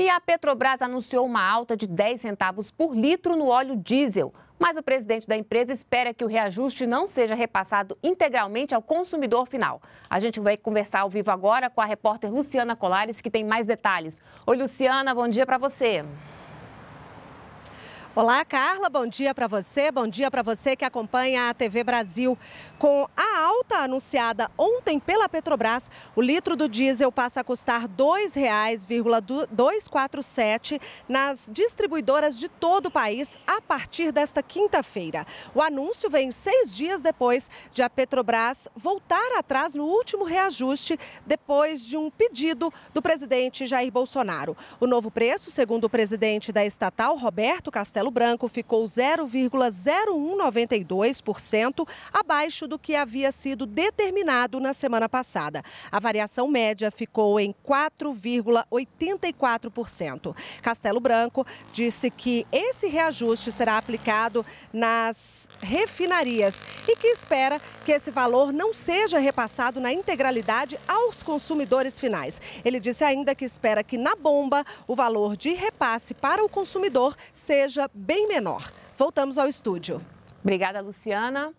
E a Petrobras anunciou uma alta de 10 centavos por litro no óleo diesel. Mas o presidente da empresa espera que o reajuste não seja repassado integralmente ao consumidor final. A gente vai conversar ao vivo agora com a repórter Luciana Colares, que tem mais detalhes. Oi, Luciana, bom dia para você. Olá, Carla. Bom dia para você. Bom dia para você que acompanha a TV Brasil. Com a alta anunciada ontem pela Petrobras, o litro do diesel passa a custar R$ 2,247 nas distribuidoras de todo o país a partir desta quinta-feira. O anúncio vem seis dias depois de a Petrobras voltar atrás no último reajuste, depois de um pedido do presidente Jair Bolsonaro. O novo preço, segundo o presidente da estatal, Roberto Castelo Castelo Branco ficou 0,0192% abaixo do que havia sido determinado na semana passada. A variação média ficou em 4,84%. Castelo Branco disse que esse reajuste será aplicado nas refinarias e que espera que esse valor não seja repassado na integralidade aos consumidores finais. Ele disse ainda que espera que na bomba o valor de repasse para o consumidor seja bem menor. Voltamos ao estúdio. Obrigada, Luciana.